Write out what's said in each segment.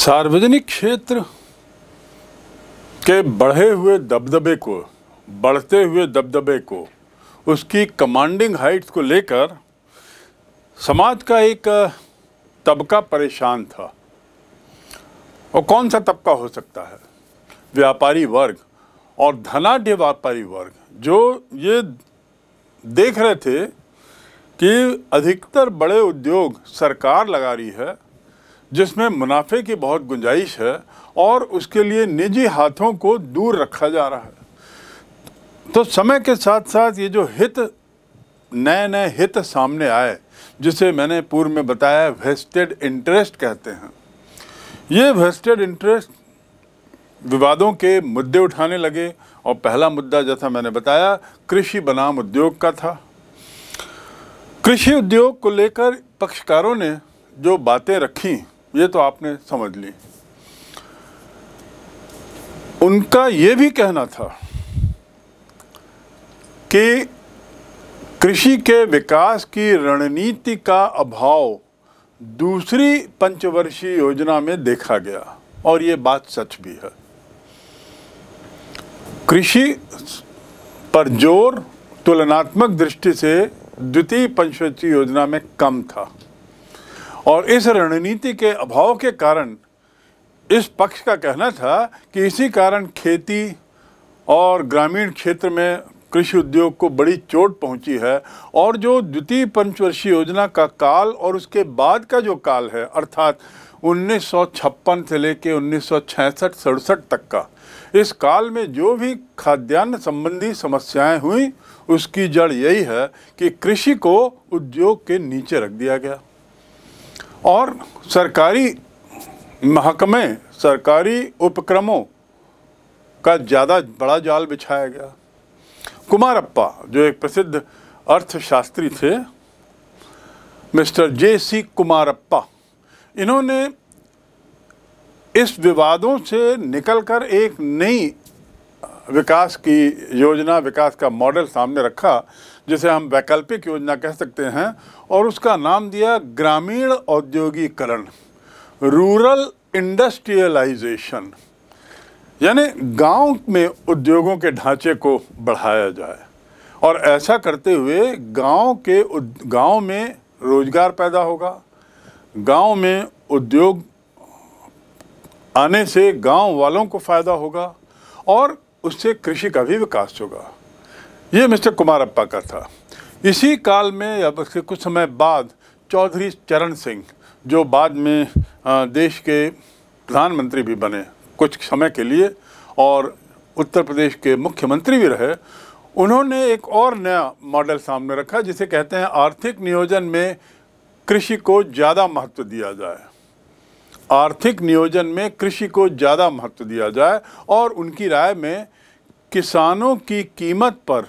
सार्वजनिक क्षेत्र के बढ़े हुए दबदबे को बढ़ते हुए दबदबे को उसकी कमांडिंग हाइट्स को लेकर समाज का एक तबका परेशान था और कौन सा तबका हो सकता है व्यापारी वर्ग और धनाढ़ व्यापारी वर्ग जो ये देख रहे थे कि अधिकतर बड़े उद्योग सरकार लगा रही है जिसमें मुनाफे की बहुत गुंजाइश है और उसके लिए निजी हाथों को दूर रखा जा रहा है तो समय के साथ साथ ये जो हित नए नए हित सामने आए जिसे मैंने पूर्व में बताया वेस्टेड इंटरेस्ट कहते हैं ये वेस्टेड इंटरेस्ट विवादों के मुद्दे उठाने लगे और पहला मुद्दा जैसा मैंने बताया कृषि बनाम उद्योग का था कृषि उद्योग को लेकर पक्षकारों ने जो बातें रखी ये तो आपने समझ ली उनका ये भी कहना था कि कृषि के विकास की रणनीति का अभाव दूसरी पंचवर्षीय योजना में देखा गया और ये बात सच भी है कृषि पर जोर तुलनात्मक दृष्टि से द्वितीय पंचवर्षीय योजना में कम था और इस रणनीति के अभाव के कारण इस पक्ष का कहना था कि इसी कारण खेती और ग्रामीण क्षेत्र में कृषि उद्योग को बड़ी चोट पहुंची है और जो द्वितीय पंचवर्षीय योजना का काल और उसके बाद का जो काल है अर्थात उन्नीस से लेकर उन्नीस सौ सड़सठ तक का इस काल में जो भी खाद्यान्न संबंधी समस्याएं हुई उसकी जड़ यही है कि कृषि को उद्योग के नीचे रख दिया गया और सरकारी महकमे सरकारी उपक्रमों का ज़्यादा बड़ा जाल बिछाया गया कुमारप्पा जो एक प्रसिद्ध अर्थशास्त्री थे मिस्टर जे सी कुमारप्पा इन्होंने इस विवादों से निकलकर एक नई विकास की योजना विकास का मॉडल सामने रखा जिसे हम वैकल्पिक योजना कह सकते हैं और उसका नाम दिया ग्रामीण औद्योगिकरण रूरल इंडस्ट्रियलाइजेशन यानी गांव में उद्योगों के ढांचे को बढ़ाया जाए और ऐसा करते हुए गांव के गांव में रोजगार पैदा होगा गांव में उद्योग आने से गांव वालों को फ़ायदा होगा और उससे कृषि का भी विकास होगा ये मिस्टर कुमार अप्पा का था इसी काल में अब उसके कुछ समय बाद चौधरी चरण सिंह जो बाद में देश के प्रधानमंत्री भी बने कुछ समय के लिए और उत्तर प्रदेश के मुख्यमंत्री भी रहे उन्होंने एक और नया मॉडल सामने रखा जिसे कहते हैं आर्थिक नियोजन में कृषि को ज़्यादा महत्व दिया जाए आर्थिक नियोजन में कृषि को ज़्यादा महत्व दिया जाए और उनकी राय में किसानों की कीमत पर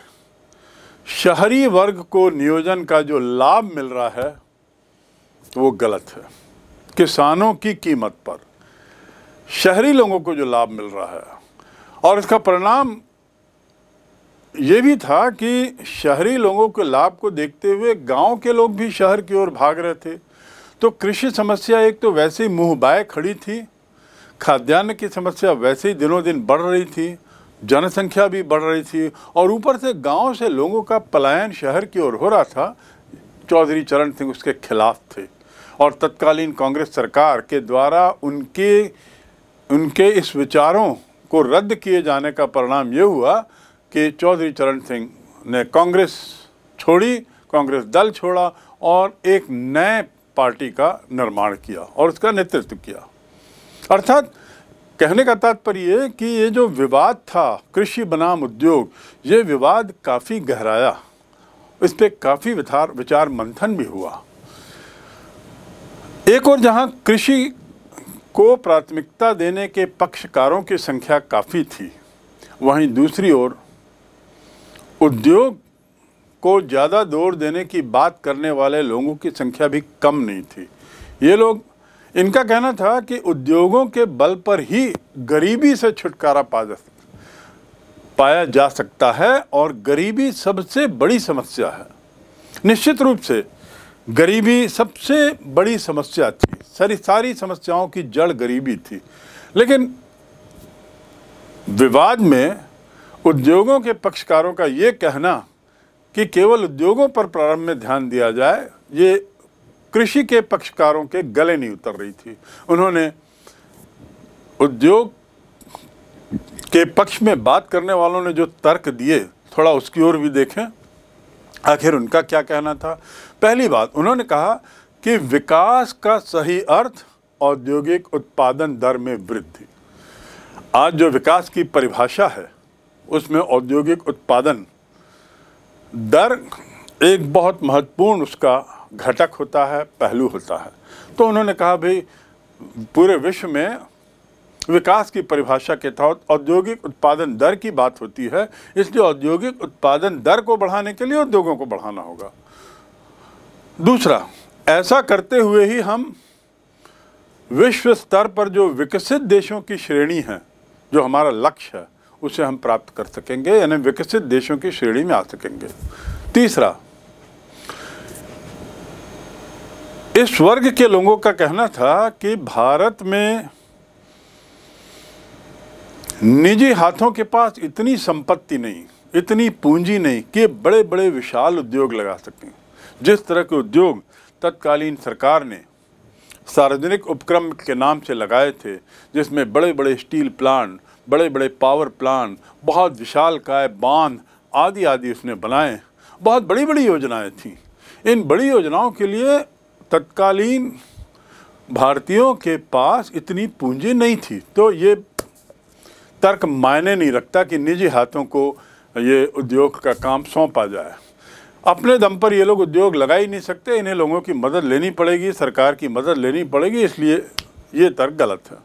शहरी वर्ग को नियोजन का जो लाभ मिल रहा है तो वो गलत है किसानों की कीमत पर शहरी लोगों को जो लाभ मिल रहा है और इसका परिणाम ये भी था कि शहरी लोगों के लाभ को देखते हुए गांव के लोग भी शहर की ओर भाग रहे थे तो कृषि समस्या एक तो वैसे ही मुँह खड़ी थी खाद्यान्न की समस्या वैसे ही दिनों दिन बढ़ रही थी जनसंख्या भी बढ़ रही थी और ऊपर से गांव से लोगों का पलायन शहर की ओर हो रहा था चौधरी चरण सिंह उसके खिलाफ थे और तत्कालीन कांग्रेस सरकार के द्वारा उनके उनके इस विचारों को रद्द किए जाने का परिणाम ये हुआ कि चौधरी चरण सिंह ने कांग्रेस छोड़ी कांग्रेस दल छोड़ा और एक नए पार्टी का निर्माण किया और उसका नेतृत्व किया अर्थात कहने का तात्पर्य कि ये जो विवाद था कृषि बनाम उद्योग ये विवाद काफ़ी गहराया इस पर काफ़ी विचार विचार मंथन भी हुआ एक और जहां कृषि को प्राथमिकता देने के पक्षकारों की संख्या काफ़ी थी वहीं दूसरी ओर उद्योग को ज़्यादा दौड़ देने की बात करने वाले लोगों की संख्या भी कम नहीं थी ये लोग इनका कहना था कि उद्योगों के बल पर ही गरीबी से छुटकारा पा जा पाया जा सकता है और गरीबी सबसे बड़ी समस्या है निश्चित रूप से गरीबी सबसे बड़ी समस्या थी सारी सारी समस्याओं की जड़ गरीबी थी लेकिन विवाद में उद्योगों के पक्षकारों का ये कहना कि केवल उद्योगों पर प्रारंभ में ध्यान दिया जाए ये कृषि के पक्षकारों के गले नहीं उतर रही थी उन्होंने उद्योग के पक्ष में बात करने वालों ने जो तर्क दिए थोड़ा उसकी ओर भी देखें आखिर उनका क्या कहना था पहली बात उन्होंने कहा कि विकास का सही अर्थ औद्योगिक उत्पादन दर में वृद्धि आज जो विकास की परिभाषा है उसमें औद्योगिक उत्पादन दर एक बहुत महत्वपूर्ण उसका घटक होता है पहलू होता है तो उन्होंने कहा भाई पूरे विश्व में विकास की परिभाषा के तहत औद्योगिक उत्पादन दर की बात होती है इसलिए औद्योगिक उत्पादन दर को बढ़ाने के लिए उद्योगों को बढ़ाना होगा दूसरा ऐसा करते हुए ही हम विश्व स्तर पर जो विकसित देशों की श्रेणी है जो हमारा लक्ष्य है उसे हम प्राप्त कर सकेंगे यानी विकसित देशों की श्रेणी में आ सकेंगे तीसरा इस वर्ग के लोगों का कहना था कि भारत में निजी हाथों के पास इतनी संपत्ति नहीं इतनी पूंजी नहीं कि बड़े बड़े विशाल उद्योग लगा सकें जिस तरह के उद्योग तत्कालीन सरकार ने सार्वजनिक उपक्रम के नाम से लगाए थे जिसमें बड़े बड़े स्टील प्लांट बड़े बड़े पावर प्लांट बहुत विशाल काय बांध आदि आदि उसने बनाए बहुत बड़ी बड़ी योजनाएं थीं इन बड़ी योजनाओं के लिए तत्कालीन भारतीयों के पास इतनी पूंजी नहीं थी तो ये तर्क मायने नहीं रखता कि निजी हाथों को ये उद्योग का काम सौंपा जाए अपने दम पर ये लोग उद्योग लगा ही नहीं सकते इन्हें लोगों की मदद लेनी पड़ेगी सरकार की मदद लेनी पड़ेगी इसलिए ये तर्क गलत है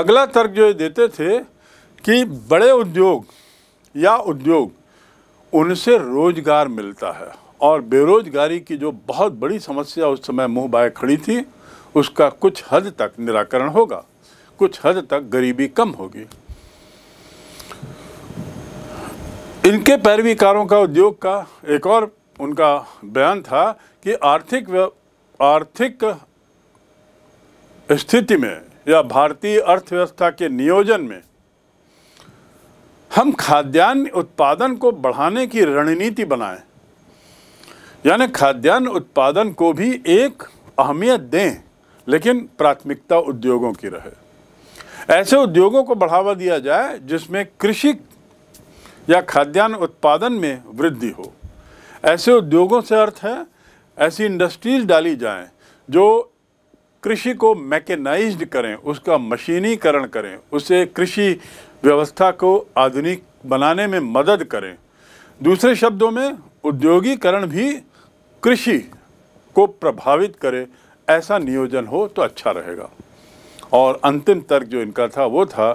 अगला तर्क जो ये देते थे कि बड़े उद्योग या उद्योग उनसे रोज़गार मिलता है और बेरोजगारी की जो बहुत बड़ी समस्या उस समय मुँह बाय खड़ी थी उसका कुछ हद तक निराकरण होगा कुछ हद तक गरीबी कम होगी इनके पैरवीकारों का उद्योग का एक और उनका बयान था कि आर्थिक आर्थिक स्थिति में या भारतीय अर्थव्यवस्था के नियोजन में हम खाद्यान्न उत्पादन को बढ़ाने की रणनीति बनाएं यानी खाद्यान्न उत्पादन को भी एक अहमियत दें लेकिन प्राथमिकता उद्योगों की रहे ऐसे उद्योगों को बढ़ावा दिया जाए जिसमें कृषि या खाद्यान्न उत्पादन में वृद्धि हो ऐसे उद्योगों से अर्थ है ऐसी इंडस्ट्रीज डाली जाएं जो कृषि को मैकेनाइज्ड करें उसका मशीनीकरण करें उसे कृषि व्यवस्था को आधुनिक बनाने में मदद करें दूसरे शब्दों में उद्योगीकरण भी कृषि को प्रभावित करे ऐसा नियोजन हो तो अच्छा रहेगा और अंतिम तर्क जो इनका था वो था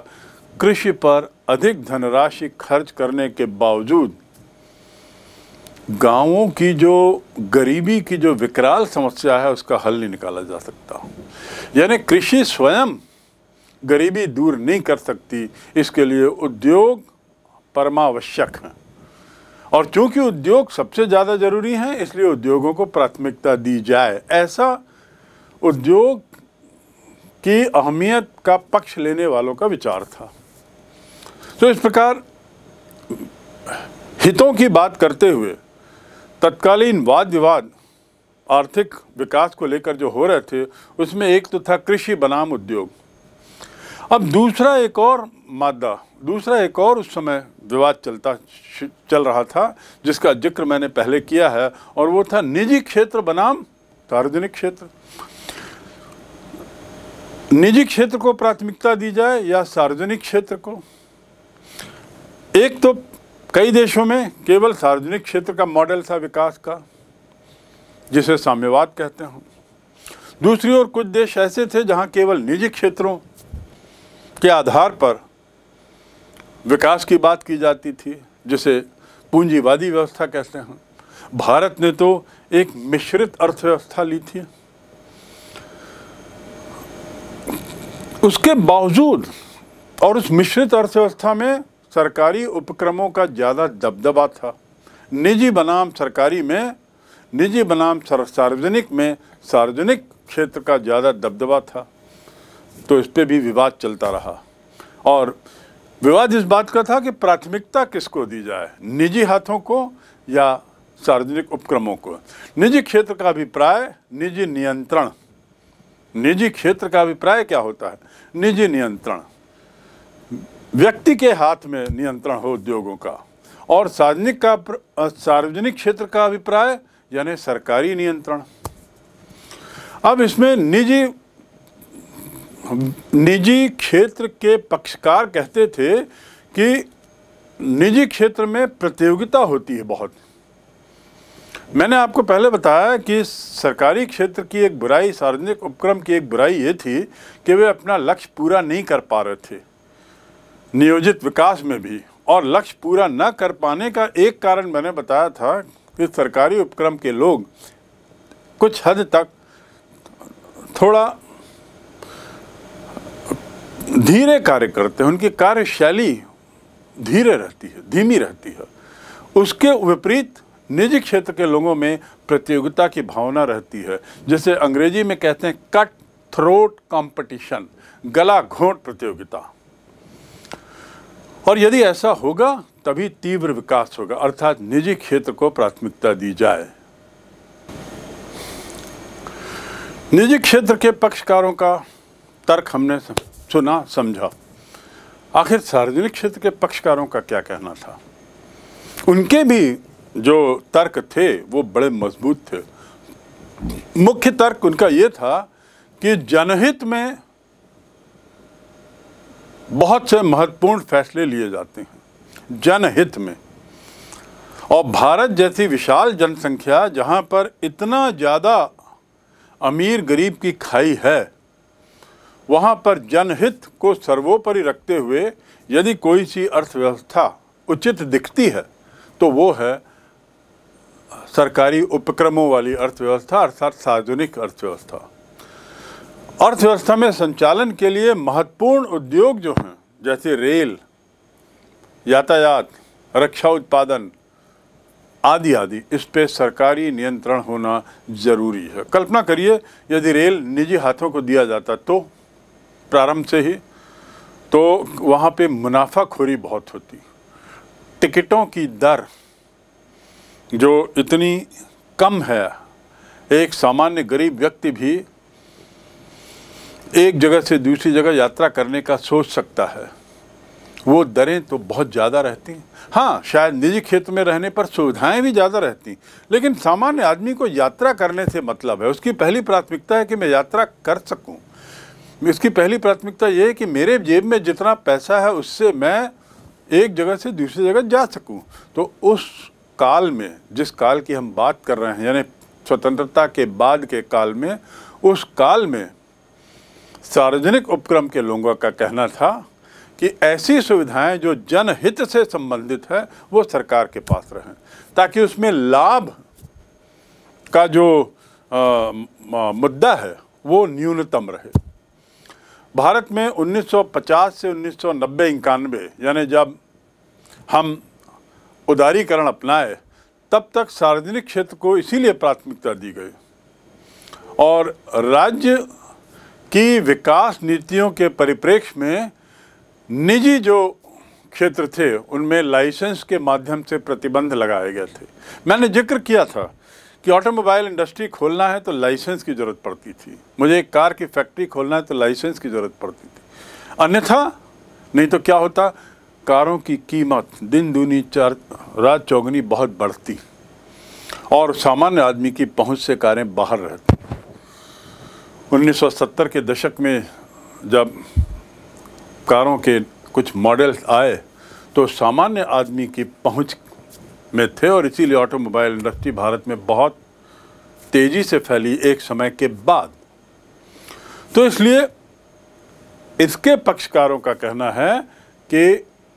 कृषि पर अधिक धनराशि खर्च करने के बावजूद गांवों की जो गरीबी की जो विकराल समस्या है उसका हल नहीं निकाला जा सकता यानी कृषि स्वयं गरीबी दूर नहीं कर सकती इसके लिए उद्योग परमावश्यक हैं और चूंकि उद्योग सबसे ज़्यादा ज़रूरी हैं इसलिए उद्योगों को प्राथमिकता दी जाए ऐसा उद्योग की अहमियत का पक्ष लेने वालों का विचार था तो इस प्रकार हितों की बात करते हुए तत्कालीन वाद विवाद आर्थिक विकास को लेकर जो हो रहे थे उसमें एक तो था कृषि बनाम उद्योग अब दूसरा एक और मादा दूसरा एक और उस समय विवाद चलता चल रहा था जिसका जिक्र मैंने पहले किया है और वो था निजी क्षेत्र बनाम सार्वजनिक क्षेत्र निजी क्षेत्र को प्राथमिकता दी जाए या सार्वजनिक क्षेत्र को एक तो कई देशों में केवल सार्वजनिक क्षेत्र का मॉडल था विकास का जिसे साम्यवाद कहते हैं दूसरी ओर कुछ देश ऐसे थे जहां केवल निजी क्षेत्रों के आधार पर विकास की बात की जाती थी जिसे पूंजीवादी व्यवस्था कहते हैं भारत ने तो एक मिश्रित अर्थव्यवस्था ली थी उसके बावजूद और उस मिश्रित अर्थव्यवस्था में सरकारी उपक्रमों का ज़्यादा दबदबा था निजी बनाम सरकारी में निजी बनाम सार्वजनिक में सार्वजनिक क्षेत्र का ज़्यादा दबदबा था तो इस पर भी विवाद चलता रहा और विवाद इस बात का था कि प्राथमिकता किसको दी जाए निजी हाथों को या सार्वजनिक उपक्रमों को निजी क्षेत्र का अभिप्राय निजी नियंत्रण निजी क्षेत्र का अभिप्राय क्या होता है निजी नियंत्रण व्यक्ति के हाथ में नियंत्रण हो उद्योगों का और सार्वजनिक का सार्वजनिक क्षेत्र का अभिप्राय यानी सरकारी नियंत्रण अब इसमें निजी निजी क्षेत्र के पक्षकार कहते थे कि निजी क्षेत्र में प्रतियोगिता होती है बहुत मैंने आपको पहले बताया कि सरकारी क्षेत्र की एक बुराई सार्वजनिक उपक्रम की एक बुराई ये थी कि वे अपना लक्ष्य पूरा नहीं कर पा रहे थे नियोजित विकास में भी और लक्ष्य पूरा न कर पाने का एक कारण मैंने बताया था कि सरकारी उपक्रम के लोग कुछ हद तक थोड़ा धीरे कार्य करते हैं उनकी कार्यशैली धीरे रहती है धीमी रहती है उसके विपरीत निजी क्षेत्र के लोगों में प्रतियोगिता की भावना रहती है जैसे अंग्रेजी में कहते हैं कट थ्रोट कंपटीशन गला घोट प्रतियोगिता और यदि ऐसा होगा तभी तीव्र विकास होगा अर्थात निजी क्षेत्र को प्राथमिकता दी जाए निजी क्षेत्र के पक्षकारों का तर्क हमने सुना तो समझा आखिर सार्वजनिक क्षेत्र के पक्षकारों का क्या कहना था उनके भी जो तर्क थे वो बड़े मजबूत थे मुख्य तर्क उनका ये था कि जनहित में बहुत से महत्वपूर्ण फैसले लिए जाते हैं जनहित में और भारत जैसी विशाल जनसंख्या जहाँ पर इतना ज़्यादा अमीर गरीब की खाई है वहाँ पर जनहित को सर्वोपरि रखते हुए यदि कोई सी अर्थव्यवस्था उचित दिखती है तो वो है सरकारी उपक्रमों वाली अर्थव्यवस्था अर्थात सार्वजनिक अर्थव्यवस्था अर्थव्यवस्था में संचालन के लिए महत्वपूर्ण उद्योग जो हैं जैसे रेल यातायात रक्षा उत्पादन आदि आदि इस पे सरकारी नियंत्रण होना ज़रूरी है कल्पना करिए यदि रेल निजी हाथों को दिया जाता तो प्रारंभ से ही तो वहाँ पे मुनाफाखोरी बहुत होती टिकटों की दर जो इतनी कम है एक सामान्य गरीब व्यक्ति भी एक जगह से दूसरी जगह यात्रा करने का सोच सकता है वो दरें तो बहुत ज़्यादा रहती हैं हाँ शायद निजी क्षेत्र में रहने पर सुविधाएं भी ज़्यादा रहती लेकिन सामान्य आदमी को यात्रा करने से मतलब है उसकी पहली प्राथमिकता है कि मैं यात्रा कर सकूं इसकी पहली प्राथमिकता ये है कि मेरे जेब में जितना पैसा है उससे मैं एक जगह से दूसरी जगह जा सकूं तो उस काल में जिस काल की हम बात कर रहे हैं यानी स्वतंत्रता के बाद के काल में उस काल में सार्वजनिक उपक्रम के लोगों का कहना था कि ऐसी सुविधाएं जो जनहित से संबंधित है वो सरकार के पास रहें ताकि उसमें लाभ का जो आ, आ, मुद्दा है वो न्यूनतम रहे भारत में 1950 से उन्नीस सौ इक्यानवे यानी जब हम उदारीकरण अपनाए तब तक सार्वजनिक क्षेत्र को इसीलिए प्राथमिकता दी गई और राज्य की विकास नीतियों के परिप्रेक्ष्य में निजी जो क्षेत्र थे उनमें लाइसेंस के माध्यम से प्रतिबंध लगाए गए थे मैंने जिक्र किया था कि ऑटोमोबाइल इंडस्ट्री खोलना है तो लाइसेंस की ज़रूरत पड़ती थी मुझे एक कार की फैक्ट्री खोलना है तो लाइसेंस की ज़रूरत पड़ती थी अन्यथा नहीं तो क्या होता कारों की कीमत दिन दूनी चार रात चौगनी बहुत बढ़ती और सामान्य आदमी की पहुंच से कारें बाहर रहती 1970 के दशक में जब कारों के कुछ मॉडल्स आए तो सामान्य आदमी की पहुंच में थे और इसीलिए ऑटोमोबाइल इंडस्ट्री भारत में बहुत तेज़ी से फैली एक समय के बाद तो इसलिए इसके पक्षकारों का कहना है कि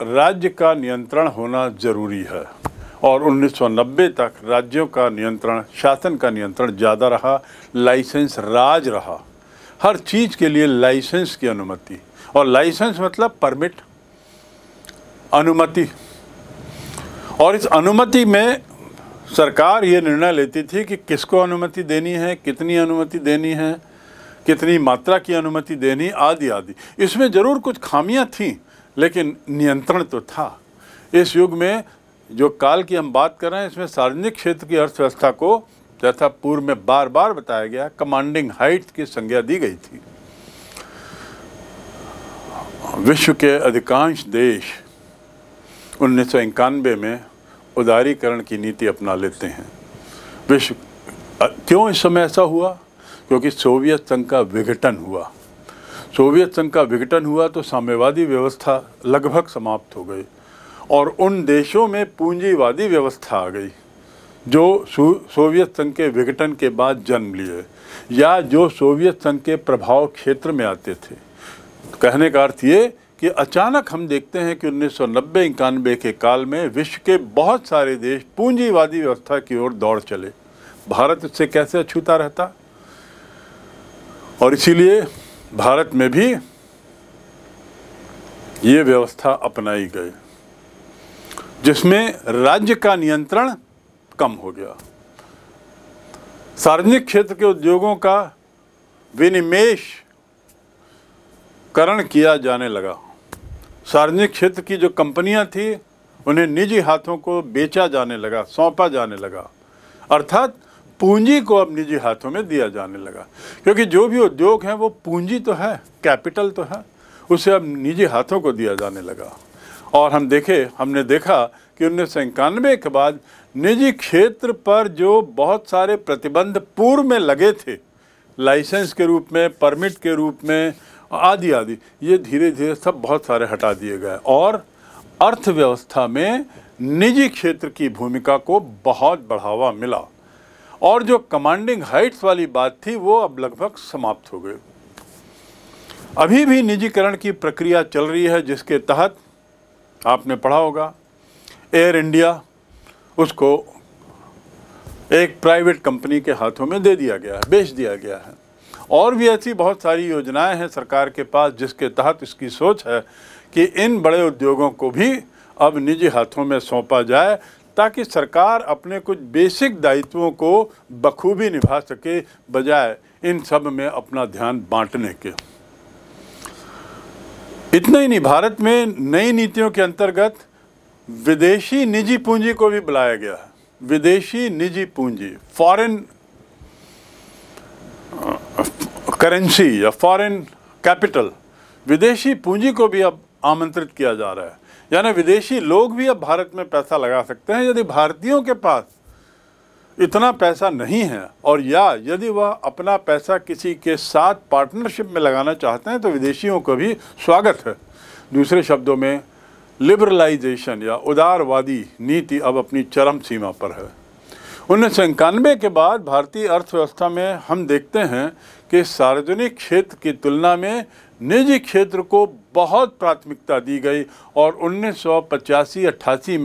राज्य का नियंत्रण होना ज़रूरी है और 1990 तक राज्यों का नियंत्रण शासन का नियंत्रण ज़्यादा रहा लाइसेंस राज रहा हर चीज़ के लिए लाइसेंस की अनुमति और लाइसेंस मतलब परमिट अनुमति और इस अनुमति में सरकार ये निर्णय लेती थी कि किसको अनुमति देनी है कितनी अनुमति देनी है कितनी मात्रा की अनुमति देनी आदि आदि इसमें ज़रूर कुछ खामियां थीं लेकिन नियंत्रण तो था इस युग में जो काल की हम बात कर रहे हैं इसमें सार्वजनिक क्षेत्र की अर्थव्यवस्था को जैसा पूर्व में बार बार बताया गया कमांडिंग हाइट की संज्ञा दी गई थी विश्व के अधिकांश देश उन्नीस में उदारीकरण की नीति अपना लेते हैं विश्व क्यों इस समय ऐसा हुआ क्योंकि सोवियत संघ का विघटन हुआ सोवियत संघ का विघटन हुआ तो साम्यवादी व्यवस्था लगभग समाप्त हो गई और उन देशों में पूंजीवादी व्यवस्था आ गई जो सोवियत संघ के विघटन के बाद जन्म लिए या जो सोवियत संघ के प्रभाव क्षेत्र में आते थे कहने का अर्थ ये कि अचानक हम देखते हैं कि उन्नीस सौ नब्बे इक्यानबे के काल में विश्व के बहुत सारे देश पूंजीवादी व्यवस्था की ओर दौड़ चले भारत इससे कैसे अछूता रहता और इसीलिए भारत में भी ये व्यवस्था अपनाई गई जिसमें राज्य का नियंत्रण कम हो गया सार्वजनिक क्षेत्र के उद्योगों का विनिमेश करण किया जाने लगा सार्वजनिक क्षेत्र की जो कंपनियां थी उन्हें निजी हाथों को बेचा जाने लगा सौंपा जाने लगा अर्थात पूंजी को अब निजी हाथों में दिया जाने लगा क्योंकि जो भी उद्योग हैं वो पूंजी तो है कैपिटल तो है उसे अब निजी हाथों को दिया जाने लगा और हम देखे हमने देखा कि उन्नीस के बाद निजी क्षेत्र पर जो बहुत सारे प्रतिबंध पूर्व में लगे थे लाइसेंस के रूप में परमिट के रूप में आदि आदि ये धीरे धीरे सब बहुत सारे हटा दिए गए और अर्थव्यवस्था में निजी क्षेत्र की भूमिका को बहुत बढ़ावा मिला और जो कमांडिंग हाइट्स वाली बात थी वो अब लगभग समाप्त हो गई अभी भी निजीकरण की प्रक्रिया चल रही है जिसके तहत आपने पढ़ा होगा एयर इंडिया उसको एक प्राइवेट कंपनी के हाथों में दे दिया गया है बेच दिया गया है और भी ऐसी बहुत सारी योजनाएं हैं सरकार के पास जिसके तहत इसकी सोच है कि इन बड़े उद्योगों को भी अब निजी हाथों में सौंपा जाए ताकि सरकार अपने कुछ बेसिक दायित्वों को बखूबी निभा सके बजाय इन सब में अपना ध्यान बांटने के इतना ही नहीं भारत में नई नीतियों के अंतर्गत विदेशी निजी पूंजी को भी बुलाया गया है विदेशी निजी पूंजी फॉरेन करेंसी या फॉरेन कैपिटल विदेशी पूंजी को भी अब आमंत्रित किया जा रहा है यानी विदेशी लोग भी अब भारत में पैसा लगा सकते हैं यदि भारतीयों के पास इतना पैसा नहीं है और या यदि वह अपना पैसा किसी के साथ पार्टनरशिप में लगाना चाहते हैं तो विदेशियों को भी स्वागत है दूसरे शब्दों में लिबरलाइजेशन या उदारवादी नीति अब अपनी चरम सीमा पर है उन्नीस के बाद भारतीय अर्थव्यवस्था में हम देखते हैं कि सार्वजनिक क्षेत्र की तुलना में निजी क्षेत्र को बहुत प्राथमिकता दी गई और उन्नीस सौ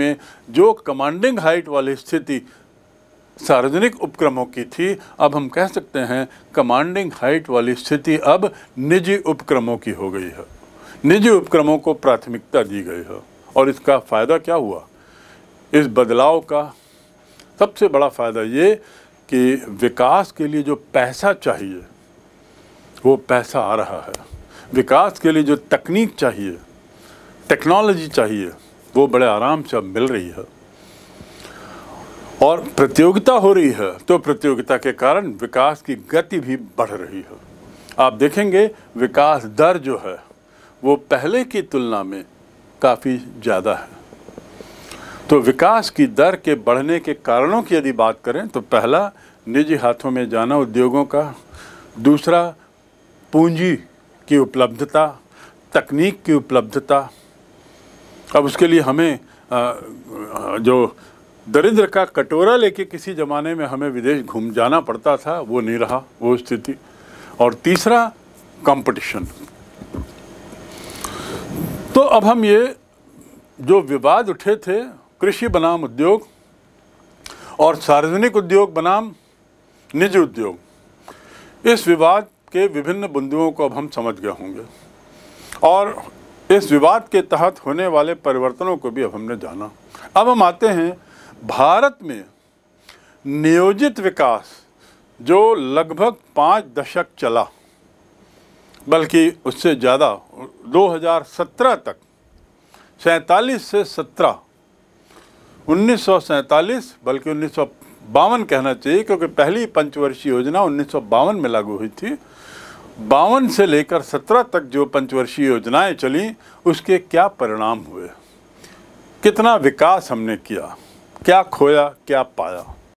में जो कमांडिंग हाइट वाली स्थिति सार्वजनिक उपक्रमों की थी अब हम कह सकते हैं कमांडिंग हाइट वाली स्थिति अब निजी उपक्रमों की हो गई है निजी उपक्रमों को प्राथमिकता दी गई है और इसका फ़ायदा क्या हुआ इस बदलाव का सबसे बड़ा फ़ायदा ये कि विकास के लिए जो पैसा चाहिए वो पैसा आ रहा है विकास के लिए जो तकनीक चाहिए टेक्नोलॉजी चाहिए वो बड़े आराम से अब मिल रही है और प्रतियोगिता हो रही है तो प्रतियोगिता के कारण विकास की गति भी बढ़ रही है आप देखेंगे विकास दर जो है वो पहले की तुलना में काफ़ी ज़्यादा है तो विकास की दर के बढ़ने के कारणों की यदि बात करें तो पहला निजी हाथों में जाना उद्योगों का दूसरा पूंजी की उपलब्धता तकनीक की उपलब्धता अब उसके लिए हमें जो दरिद्र का कटोरा लेके किसी ज़माने में हमें विदेश घूम जाना पड़ता था वो नहीं रहा वो स्थिति और तीसरा कंपटीशन तो अब हम ये जो विवाद उठे थे कृषि बनाम उद्योग और सार्वजनिक उद्योग बनाम निजी उद्योग इस विवाद के विभिन्न बिंदुओं को अब हम समझ गए होंगे और इस विवाद के तहत होने वाले परिवर्तनों को भी अब हमने जाना अब हम आते हैं भारत में नियोजित विकास जो लगभग पाँच दशक चला बल्कि उससे ज़्यादा 2017 तक सैतालीस से सत्रह उन्नीस बल्कि उन्नीस कहना चाहिए क्योंकि पहली पंचवर्षीय योजना उन्नीस में लागू हुई थी बावन से लेकर सत्रह तक जो पंचवर्षीय योजनाएं चली उसके क्या परिणाम हुए कितना विकास हमने किया क्या खोया क्या पाया